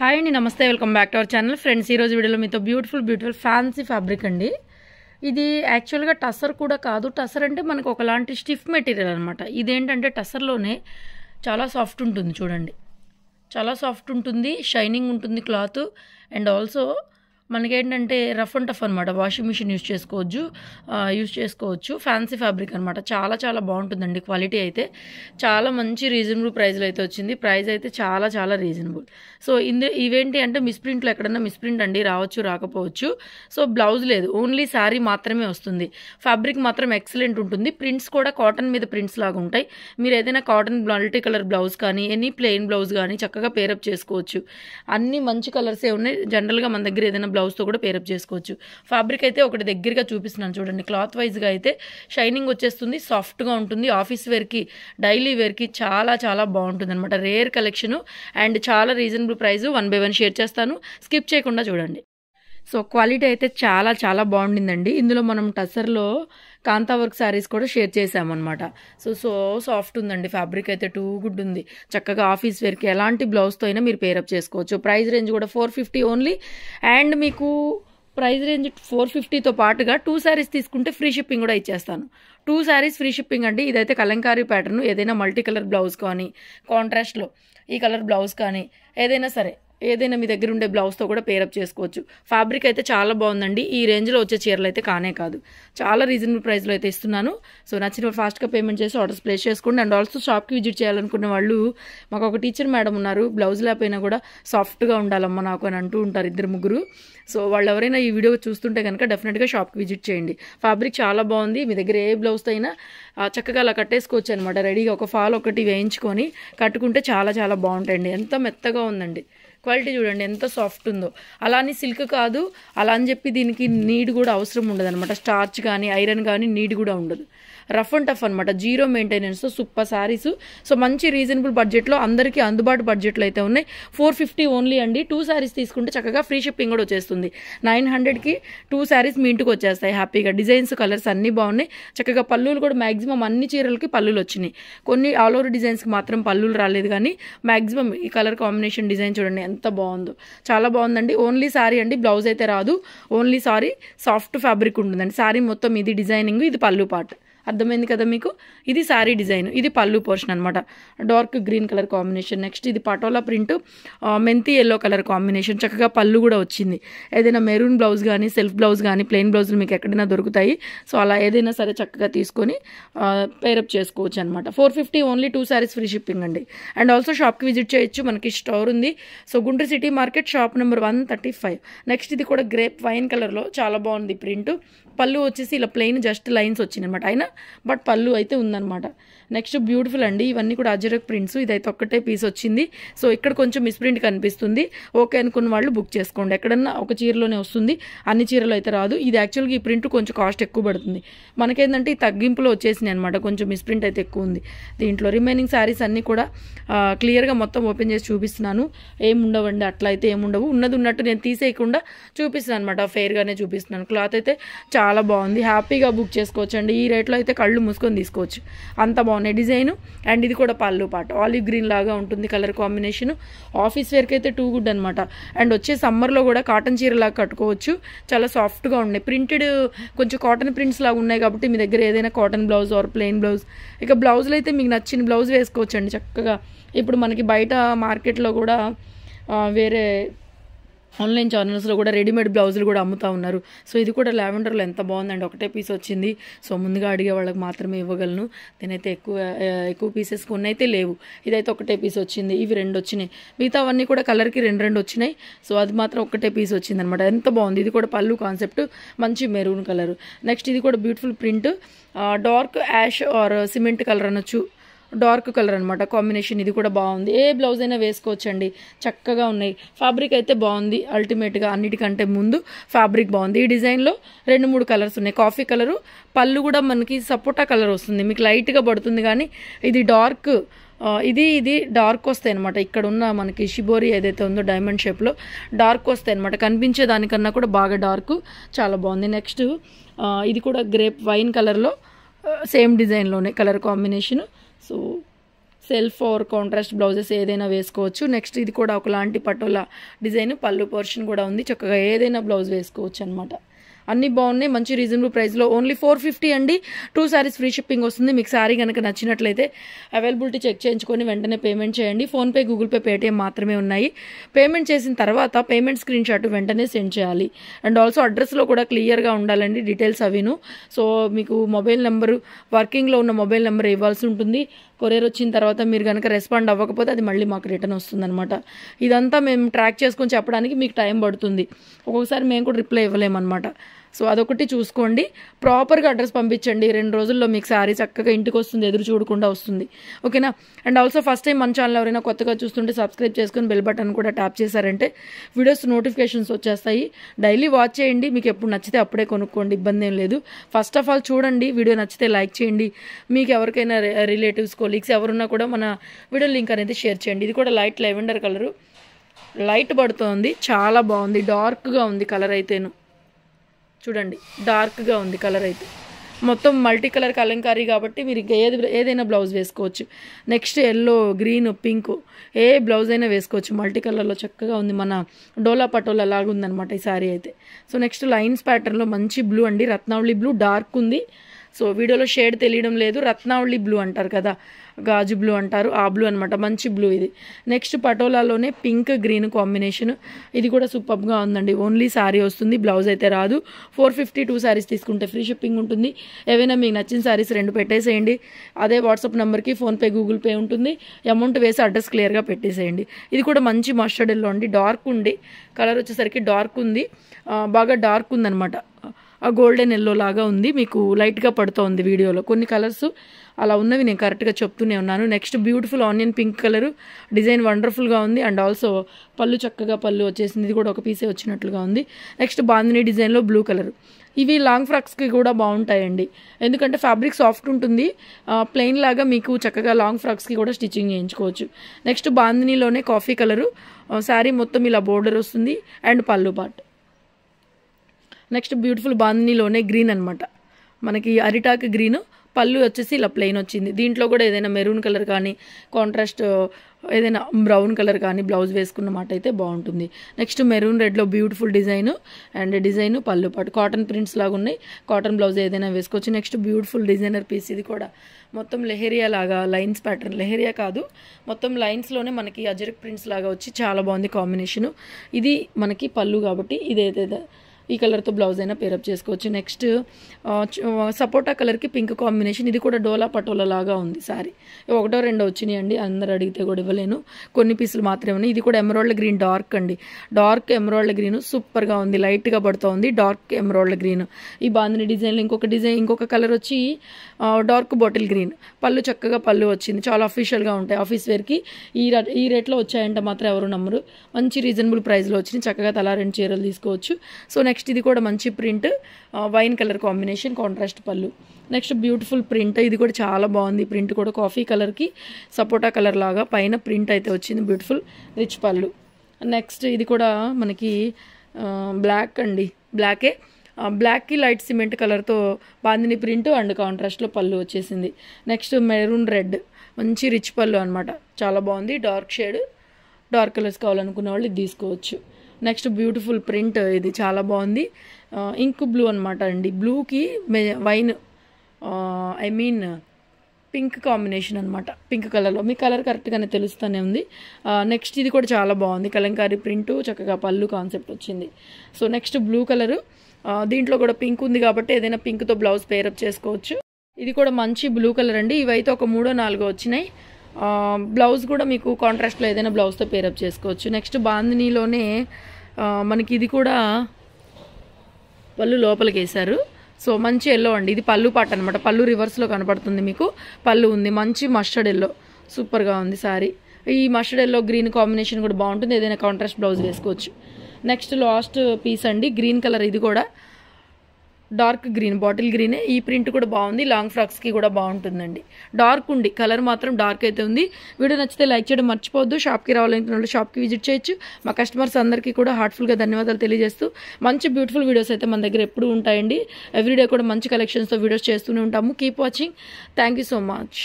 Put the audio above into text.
hi అండి నమస్తే welcome back to our channel friends ఈరోజు వీడియోలో మీతో బ్యూటిఫుల్ బ్యూటిఫుల్ ఫ్యాన్సీ ఫ్యాబ్రిక్ అండి ఇది యాక్చువల్గా టసర్ కూడా కాదు టసర్ అంటే మనకు ఒకలాంటి స్టిఫ్ మెటీరియల్ అనమాట ఇదేంటంటే టసర్లోనే చాలా సాఫ్ట్ ఉంటుంది చూడండి చాలా సాఫ్ట్ ఉంటుంది షైనింగ్ ఉంటుంది క్లాత్ అండ్ ఆల్సో మనకేంటంటే రఫ్ అండ్ టఫ్ అనమాట వాషింగ్ మిషన్ యూస్ చేసుకోవచ్చు యూస్ చేసుకోవచ్చు ఫ్యాన్సీ ఫ్యాబ్రిక్ అనమాట చాలా చాలా బాగుంటుందండి క్వాలిటీ అయితే చాలా మంచి రీజనబుల్ ప్రైస్లో అయితే వచ్చింది ప్రైస్ అయితే చాలా చాలా రీజనబుల్ సో ఇందు ఇవేంటి అంటే మిస్ప్రింట్లో ఎక్కడన్నా మిస్ప్రింట్ అండి రావచ్చు రాకపోవచ్చు సో బ్లౌజ్ లేదు ఓన్లీ శారీ మాత్రమే వస్తుంది ఫ్యాబ్రిక్ మాత్రం ఎక్సలెంట్ ఉంటుంది ప్రింట్స్ కూడా కాటన్ మీద ప్రింట్స్ లాగా ఉంటాయి మీరు ఏదైనా కాటన్ మల్టీ కలర్ బ్లౌజ్ కానీ ఎనీ ప్లెయిన్ బ్లౌజ్ కానీ చక్కగా పేరప్ చేసుకోవచ్చు అన్ని మంచి కలర్సే ఉన్నాయి జనరల్గా మన దగ్గర ఏదైనా బ్లౌజ్తో కూడా పేరప్ చేసుకోవచ్చు ఫ్యాబ్రిక్ అయితే ఒకటి దగ్గరగా చూపిస్తున్నాను చూడండి క్లాత్ వైజ్గా అయితే షైనింగ్ వచ్చేస్తుంది సాఫ్ట్గా ఉంటుంది ఆఫీస్ వేర్కి డైలీ వేర్కి చాలా చాలా బాగుంటుంది అనమాట రేర్ కలెక్షన్ అండ్ చాలా reasonable price one by one share చేస్తాను స్కిప్ చేయకుండా చూడండి సో క్వాలిటీ అయితే చాలా చాలా బాగుండిందండి ఇందులో మనం టసర్లో కాంతా వర్క్ శారీస్ కూడా షేర్ చేసామన్నమాట సో సో సాఫ్ట్ ఉందండి ఫ్యాబ్రిక్ అయితే టూ గుడ్ ఉంది చక్కగా ఆఫీస్ వేర్కి ఎలాంటి బ్లౌజ్తో అయినా మీరు పేరప్ చేసుకోవచ్చు ప్రైస్ రేంజ్ కూడా ఫోర్ ఫిఫ్టీ ఓన్లీ అండ్ మీకు ప్రైస్ రేంజ్ ఫోర్ ఫిఫ్టీతో పాటుగా టూ శారీస్ తీసుకుంటే ఫ్రీ షిప్పింగ్ కూడా ఇచ్చేస్తాను టూ శారీస్ ఫ్రీ షిప్పింగ్ అండి ఇదైతే కలంకారీ ప్యాటర్న్ ఏదైనా మల్టీ కలర్ బ్లౌజ్ కానీ కాంట్రాస్ట్లో ఈ కలర్ బ్లౌజ్ కానీ ఏదైనా సరే ఏదైనా మీ దగ్గర ఉండే బ్లౌజ్తో కూడా పేరప్ చేసుకోవచ్చు ఫ్యాబ్రిక్ అయితే చాలా బాగుందండి ఈ రేంజ్లో వచ్చే చీరలు అయితే కానే కాదు చాలా రీజనబుల్ ప్రైస్లో అయితే ఇస్తున్నాను సో నచ్చిన ఫాస్ట్గా పేమెంట్ చేసి ఆర్డర్స్ ప్లేస్ చేసుకోండి అండ్ ఆల్సో షాప్కి విజిట్ చేయాలనుకున్న వాళ్ళు మాకు ఒక టీచర్ మేడం ఉన్నారు బ్లౌజ్ లేకపోయినా కూడా సాఫ్ట్గా ఉండాలమ్మా నాకు అని అంటూ ఉంటారు ఇద్దరు ముగ్గురు సో వాళ్ళు ఎవరైనా ఈ వీడియో చూస్తుంటే కనుక డెఫినెట్గా షాప్కి విజిట్ చేయండి ఫ్యాబ్రిక్ చాలా బాగుంది మీ దగ్గర ఏ బ్లౌజ్తో అయినా చక్కగా అలా కట్టేసుకోవచ్చు అనమాట రెడీగా ఒక ఫాల్ ఒకటి వేయించుకొని కట్టుకుంటే చాలా చాలా బాగుంటాయండి ఎంత మెత్తగా ఉందండి క్వాలిటీ చూడండి ఎంత సాఫ్ట్ ఉందో అలా అని సిల్క్ కాదు అలా అని చెప్పి దీనికి నీడ్ కూడా అవసరం ఉండదు అనమాట స్టార్చ్ కానీ ఐరన్ కానీ నీడ్ కూడా ఉండదు రఫ్ అండ్ టఫ్ అనమాట zero maintenance super saris so మంచి రీజనబుల్ బడ్జెట్లో అందరికీ అందుబాటు బడ్జెట్లో అయితే ఉన్నాయి ఫోర్ ఫిఫ్టీ ఓన్లీ అండి టూ శారీస్ తీసుకుంటే చక్కగా ఫ్రీ షిప్పింగ్ కూడా వచ్చేస్తుంది నైన్ హండ్రెడ్కి టూ శారీస్ మీ ఇంటికి వచ్చేస్తాయి హ్యాపీగా డిజైన్స్ కలర్స్ అన్నీ బాగున్నాయి చక్కగా పల్లులు కూడా మ్యాక్సిమం అన్ని చీరలకి పళ్ళులు వచ్చినాయి కొన్ని ఆల్ ఓవర్ డిజైన్స్కి మాత్రం పల్లులు రాలేదు కానీ మ్యాక్సిమం ఈ కలర్ కాంబినేషన్ డిజైన్ చూడండి ఎంత బాగుందో చాలా బాగుందండి ఓన్లీ సారీ అండి బ్లౌజ్ అయితే రాదు ఓన్లీ సారీ సాఫ్ట్ ఫ్యాబ్రిక్ ఉంటుందండి సారీ మొత్తం ఇది డిజైనింగ్ ఇది పళ్ళు పార్ట్ అర్థమైంది కదా మీకు ఇది శారీ డిజైన్ ఇది పళ్ళు పోర్షన్ అనమాట dark green colour combination next ఇది పటోలా ప్రింట్ మెంతి ఎల్లో కలర్ కాంబినేషన్ చక్కగా పళ్ళు కూడా వచ్చింది ఏదైనా మెరూన్ బ్లౌజ్ కానీ సెల్ఫ్ బ్లౌజ్ కానీ ప్లెయిన్ బ్లౌజులు మీకు ఎక్కడైనా దొరుకుతాయి సో అలా ఏదైనా సరే చక్కగా తీసుకొని పేరప్ చేసుకోవచ్చు అనమాట four fifty only two saris free shipping అండి అండ్ ఆల్సో షాప్కి విజిట్ చేయొచ్చు మనకి స్టోర్ ఉంది so Guntur city market shop number one thirty five next ఇది కూడా గ్రేప్ వైన్ కలర్లో చాలా బాగుంది ప్రింట్ పళ్ళు వచ్చేసి ఇలా ప్లెయిన్ జస్ట్ లైన్స్ అనమాట అయినా బట్ పళ్ళు అయితే ఉందన్నమాట నెక్స్ట్ బ్యూటిఫుల్ అండి ఇవన్నీ కూడా అజరక్ ప్రింట్స్ ఇదైతే ఒక్కటే పీస్ వచ్చింది సో ఇక్కడ కొంచెం మిస్ప్రింట్ కనిపిస్తుంది ఓకే అనుకున్న వాళ్ళు బుక్ చేసుకోండి ఎక్కడన్నా ఒక చీరలోనే వస్తుంది అన్ని చీరలు అయితే రాదు ఇది యాక్చువల్గా ఈ ప్రింట్ కొంచెం కాస్ట్ ఎక్కువ పడుతుంది మనకేంటంటే ఈ తగ్గింపులో వచ్చేసినాయి అనమాట కొంచెం మిస్ప్రింట్ అయితే ఎక్కువ ఉంది దీంట్లో రిమైనింగ్ శారీస్ అన్నీ కూడా క్లియర్గా మొత్తం ఓపెన్ చేసి చూపిస్తున్నాను ఏముండవండి ఉండవండి అట్లా అయితే ఏముండవు ఉన్నది ఉన్నట్టు నేను తీసేయకుండా చూపిస్తున్నాను అనమాట ఫెయిర్గానే చూపిస్తున్నాను క్లాత్ అయితే చాలా చాలా బాగుంది హ్యాపీగా బుక్ చేసుకోవచ్చు అండి ఈ రేట్లో అయితే కళ్ళు మూసుకొని తీసుకోవచ్చు అంత బాగున్నాయి డిజైన్ అండ్ ఇది కూడా పళ్ళు పాట ఆలివ్ గ్రీన్ లాగా ఉంటుంది కలర్ కాంబినేషన్ ఆఫీస్ వేర్కి అయితే టూ గుడ్ అనమాట అండ్ వచ్చే సమ్మర్లో కూడా కాటన్ చీరలాగా కట్టుకోవచ్చు చాలా సాఫ్ట్గా ఉన్నాయి ప్రింటెడ్ కొంచెం కాటన్ ప్రింట్స్ లాగా ఉన్నాయి కాబట్టి మీ దగ్గర ఏదైనా cotton blouse or plain blouse ఇక బ్లౌజులు అయితే మీకు నచ్చిన బ్లౌజ్ వేసుకోవచ్చు అండి చక్కగా ఇప్పుడు మనకి బయట మార్కెట్లో కూడా వేరే ఆన్లైన్ ఛానల్స్లో కూడా రెడీమేడ్ బ్లౌజులు కూడా అమ్ముతూ ఉన్నారు సో ఇది కూడా లావెండర్లో ఎంత బాగుందండి ఒకటే పీస్ వచ్చింది సో ముందుగా అడిగే వాళ్ళకి మాత్రమే ఇవ్వగలను నేనైతే ఎక్కువ ఎక్కువ పీసెస్ కొన్ని అయితే లేవు ఇదైతే ఒకటే పీస్ వచ్చింది ఇవి రెండు వచ్చినాయి మిగతావన్నీ కూడా కలర్కి రెండు రెండు వచ్చినాయి సో అది మాత్రం ఒకటే పీస్ వచ్చింది అనమాట ఎంత బాగుంది ఇది కూడా పళ్ళు కాన్సెప్ట్ మంచి మెరూన్ కలర్ నెక్స్ట్ ఇది కూడా beautiful print dark ash or cement colour అనొచ్చు డార్క్ కలర్ అనమాట కాంబినేషన్ ఇది కూడా బాగుంది ఏ బ్లౌజ్ అయినా వేసుకోవచ్చండి చక్కగా ఉన్నాయి ఫ్యాబ్రిక్ అయితే బాగుంది అల్టిమేట్గా అన్నిటికంటే ముందు ఫ్యాబ్రిక్ బాగుంది ఈ డిజైన్లో రెండు మూడు కలర్స్ ఉన్నాయి కాఫీ కలరు పళ్ళు కూడా మనకి సపోటా కలర్ వస్తుంది మీకు లైట్గా పడుతుంది కానీ ఇది డార్క్ ఇది ఇది డార్క్ వస్తాయి అనమాట ఇక్కడ ఉన్న మనకి షిబోరి ఏదైతే ఉందో డైమండ్ షేప్లో డార్క్ వస్తాయి అనమాట కనిపించే దానికన్నా కూడా బాగా డార్క్ చాలా బాగుంది నెక్స్ట్ ఇది కూడా గ్రేప్ వైన్ కలర్లో సేమ్ డిజైన్లోనే colour combination so self or contrast blouses ఏదైనా వేసుకోవచ్చు నెక్స్ట్ ఇది కూడా ఒకలాంటి పటోల డిజైన్ పళ్ళు పోర్షన్ కూడా ఉంది చక్కగా ఏదైనా బ్లౌజ్ వేసుకోవచ్చు అనమాట అన్ని బాగున్నాయి మంచి రీజనబుల్ ప్రైస్లో ఓన్లీ ఫోర్ ఫిఫ్టీ అండి టూ శారీస్ ఫ్రీ షిప్పింగ్ వస్తుంది మీకు శారీ కనుక నచ్చినట్లయితే అవైలబిలిటీ చెక్ చేయించుకొని వెంటనే పేమెంట్ చేయండి ఫోన్పే గూగుల్ పే పేటిఎం మాత్రమే ఉన్నాయి పేమెంట్ చేసిన తర్వాత పేమెంట్ స్క్రీన్ షాట్ వెంటనే సెండ్ చేయాలి అండ్ ఆల్సో అడ్రస్లో కూడా క్లియర్గా ఉండాలండి డీటెయిల్స్ అవిను సో మీకు మొబైల్ నెంబరు వర్కింగ్లో ఉన్న మొబైల్ నెంబర్ ఇవ్వాల్సి ఉంటుంది కొరియర్ వచ్చిన తర్వాత మీరు కనుక రెస్పాండ్ అవ్వకపోతే అది మళ్ళీ మాకు రిటర్న్ వస్తుందనమాట ఇదంతా మేము ట్రాక్ చేసుకొని చెప్పడానికి మీకు టైం పడుతుంది ఒక్కొక్కసారి మేము కూడా రిప్లై ఇవ్వలేమన్నమాట సో అదొకటి చూసుకోండి ప్రాపర్గా అడ్రస్ పంపించండి రెండు రోజుల్లో మీకు శారీ చక్కగా ఇంటికి వస్తుంది ఎదురు చూడకుండా వస్తుంది ఓకేనా అండ్ ఆల్సో ఫస్ట్ టైం మన ఛానల్ ఎవరైనా కొత్తగా చూస్తుంటే సబ్స్క్రైబ్ చేసుకుని బెల్ బటన్ కూడా ట్యాప్ చేశారంటే వీడియోస్ నోటిఫికేషన్స్ వచ్చేస్తాయి డైలీ వాచ్ చేయండి మీకు ఎప్పుడు నచ్చితే అప్పుడే కొనుక్కోండి ఇబ్బంది ఏం లేదు ఫస్ట్ ఆఫ్ ఆల్ చూడండి వీడియో నచ్చితే లైక్ చేయండి మీకు ఎవరికైనా రిలేటివ్స్ కొలీగ్స్ ఎవరున్నా కూడా మన వీడియో లింక్ అనేది షేర్ చేయండి ఇది కూడా లైట్ లెవెండర్ కలరు లైట్ పడుతోంది చాలా బాగుంది డార్క్గా ఉంది కలర్ అయితేను చూడండి డార్క్గా ఉంది కలర్ అయితే మొత్తం మల్టీ కలర్ కలంకారీ కాబట్టి మీరు ఏది ఏదైనా బ్లౌజ్ వేసుకోవచ్చు నెక్స్ట్ ఎల్లో గ్రీన్ పింక్ ఏ బ్లౌజ్ అయినా వేసుకోవచ్చు మల్టీ కలర్లో చక్కగా ఉంది మన డోలా పటోలా లాగా ఉందనమాట ఈ సారీ అయితే సో నెక్స్ట్ లైన్స్ ప్యాటర్న్లో మంచి బ్లూ అండి రత్నావళి బ్లూ డార్క్ ఉంది సో వీడియోలో షేడ్ తెలియడం లేదు రత్నావళి బ్లూ అంటారు కదా గాజు బ్లూ అంటారు ఆ బ్లూ అనమాట మంచి బ్లూ ఇది నెక్స్ట్ పటోలాలోనే పింక్ గ్రీన్ కాంబినేషన్ ఇది కూడా సూపర్గా ఉందండి ఓన్లీ శారీ వస్తుంది బ్లౌజ్ అయితే రాదు ఫోర్ ఫిఫ్టీ టూ శారీస్ తీసుకుంటే ఫ్రీ షిప్పింగ్ ఉంటుంది ఏవైనా మీకు నచ్చిన శారీస్ రెండు పెట్టేసేయండి అదే వాట్సాప్ నెంబర్కి ఫోన్పే గూగుల్ పే ఉంటుంది అమౌంట్ వేసి అడ్రస్ క్లియర్గా పెట్టేసేయండి ఇది కూడా మంచి మస్టర్డ్ ఎల్లో అండి డార్క్ ఉంది కలర్ వచ్చేసరికి డార్క్ ఉంది బాగా డార్క్ ఉందనమాట ఆ గోల్డెన్ ఎల్లో లాగా ఉంది మీకు లైట్గా పడుతోంది వీడియోలో కొన్ని కలర్స్ అలా ఉన్నవి నేను కరెక్ట్గా చెప్తూనే ఉన్నాను next beautiful onion pink colour design వండర్ఫుల్గా ఉంది అండ్ ఆల్సో పళ్ళు చక్కగా పళ్ళు వచ్చేసింది ఇది కూడా ఒక పీసే వచ్చినట్లుగా ఉంది నెక్స్ట్ బాందిని డిజైన్లో బ్లూ కలర్ ఇవి లాంగ్ ఫ్రాక్స్కి కూడా బాగుంటాయండి ఎందుకంటే ఫ్యాబ్రిక్ సాఫ్ట్ ఉంటుంది ప్లెయిన్ లాగా మీకు చక్కగా లాంగ్ ఫ్రాక్స్కి కూడా స్టిచ్చింగ్ చేయించుకోవచ్చు నెక్స్ట్ బాందినీలోనే కాఫీ కలరు శారీ మొత్తం ఇలా బోర్డర్ వస్తుంది అండ్ పళ్ళు పాటు నెక్స్ట్ బ్యూటిఫుల్ బాందినీలోనే గ్రీన్ అనమాట మనకి అరిటాక్ గ్రీన్ పళ్ళు వచ్చేసి ఇలా ప్లెయిన్ వచ్చింది దీంట్లో కూడా ఏదైనా మెరూన్ కలర్ కానీ కాంట్రాస్ట్ ఏదైనా బ్రౌన్ కలర్ కానీ బ్లౌజ్ వేసుకున్నమాట అయితే బాగుంటుంది నెక్స్ట్ మెరూన్ రెడ్లో బ్యూటిఫుల్ డిజైన్ అండ్ డిజైన్ పళ్ళు పాటు కాటన్ ప్రింట్స్ లాగా ఉన్నాయి కాటన్ బ్లౌజ్ ఏదైనా వేసుకోవచ్చు నెక్స్ట్ బ్యూటిఫుల్ డిజైనర్ పీస్ ఇది కూడా మొత్తం లెహెరియా లాగా లైన్స్ ప్యాటర్న్ లెహెరియా కాదు మొత్తం లైన్స్లోనే మనకి అజరక్ ప్రింట్స్ లాగా వచ్చి చాలా బాగుంది కాంబినేషను ఇది మనకి పళ్ళు కాబట్టి ఇది ఏదైతే ఈ కలర్తో బ్లౌజ్ అయినా పేరప్ చేసుకోవచ్చు నెక్స్ట్ సపోటా కలర్కి పింక్ కాంబినేషన్ ఇది కూడా డోలా పటోలా లాగా ఉంది సారీ ఒకటో రెండో వచ్చినాయి అండి అందరు అడిగితే కూడా ఇవ్వలేను కొన్ని పీసులు మాత్రమే ఉన్నాయి ఇది కూడా ఎమరాల్డ్ గ్రీన్ డార్క్ అండి డార్క్ ఎమరాల్డ్ గ్రీన్ సూపర్గా ఉంది లైట్గా ఉంది డార్క్ ఎమరాల్డ్ గ్రీన్ ఈ బాందిని డిజైన్లో ఇంకొక డిజైన్ ఇంకొక కలర్ వచ్చి డార్క్ బాటిల్ గ్రీన్ పళ్ళు చక్కగా పళ్ళు వచ్చింది చాలా అఫీషియల్గా ఉంటాయి ఆఫీస్ వేర్కి ఈ ఈ రేట్లో వచ్చాయంటే మాత్రం ఎవరు నమ్మరు మంచి రీజనబుల్ ప్రైస్లో వచ్చినాయి చక్కగా తలారెండు రెండు చీరలు తీసుకోవచ్చు సో నెక్స్ట్ నెక్స్ట్ ఇది కూడా మంచి print wine colour combination contrast పళ్ళు నెక్స్ట్ బ్యూటిఫుల్ ప్రింట్ ఇది కూడా చాలా బాగుంది ప్రింట్ కూడా కాఫీ కలర్కి సపోటా కలర్ లాగా పైన ప్రింట్ అయితే వచ్చింది బ్యూటిఫుల్ రిచ్ పళ్ళు నెక్స్ట్ ఇది కూడా మనకి బ్లాక్ అండి బ్లాకే బ్లాక్కి లైట్ సిమెంట్ కలర్తో బాందిని ప్రింట్ అండ్ కాంట్రాస్ట్లో పళ్ళు వచ్చేసింది నెక్స్ట్ మెరూన్ రెడ్ మంచి రిచ్ పళ్ళు అనమాట చాలా బాగుంది డార్క్ షేడ్ డార్క్ కలర్స్ కావాలనుకున్న వాళ్ళు తీసుకోవచ్చు నెక్స్ట్ బ్యూటిఫుల్ ప్రింట్ ఇది చాలా బాగుంది ఇంక్ బ్లూ అనమాట అండి బ్లూకి wine I mean pink combination అనమాట పింక్ కలర్లో మీ కలర్ కరెక్ట్గానే తెలుస్తూనే ఉంది నెక్స్ట్ ఇది కూడా చాలా బాగుంది కలంకారీ ప్రింట్ చక్కగా పళ్ళు కాన్సెప్ట్ వచ్చింది సో నెక్స్ట్ బ్లూ కలరు దీంట్లో కూడా పింక్ ఉంది కాబట్టి ఏదైనా పింక్తో బ్లౌజ్ పేరప్ చేసుకోవచ్చు ఇది కూడా మంచి బ్లూ కలర్ అండి ఇవైతే ఒక మూడో నాలుగో వచ్చినాయి బ్లౌజ్ కూడా మీకు కాంట్రాస్ట్లో ఏదైనా బ్లౌజ్తో పేరప్ చేసుకోవచ్చు నెక్స్ట్ బాందినీలోనే మనకి ఇది కూడా పళ్ళు లోపలికి వేశారు సో మంచి ఎల్లో అండి ఇది పళ్ళు పాట అనమాట పళ్ళు రివర్స్లో కనపడుతుంది మీకు పళ్ళు ఉంది మంచి మస్టర్డ్ ఎల్లో సూపర్గా ఉంది సారీ ఈ మస్టర్డ్ ఎల్లో గ్రీన్ కాంబినేషన్ కూడా బాగుంటుంది ఏదైనా కాంట్రాస్ట్ బ్లౌజ్ వేసుకోవచ్చు నెక్స్ట్ లాస్ట్ పీస్ అండి గ్రీన్ కలర్ ఇది కూడా డార్క్ గ్రీన్ బాటిల్ గ్రీనే ఈ ప్రింట్ కూడా బాగుంది లాంగ్ ఫ్రాక్స్కి కూడా బాగుంటుందండి డార్క్ ఉంది కలర్ మాత్రం డార్క్ అయితే ఉంది వీడియో నచ్చితే లైక్ చేయడం మర్చిపోవద్దు షాప్కి రావాలనుకున్న వాళ్ళు షాప్కి విజిట్ చేయొచ్చు మా కస్టమర్స్ అందరికీ కూడా హార్ట్ఫుల్గా ధన్యవాదాలు తెలియజేస్తూ మంచి బ్యూటిఫుల్ వీడియోస్ అయితే మన దగ్గర ఎప్పుడూ ఉంటాయండి ఎవ్రీడే కూడా మంచి కలెక్షన్స్తో వీడియోస్ చేస్తూనే ఉంటాము keep watching thank so much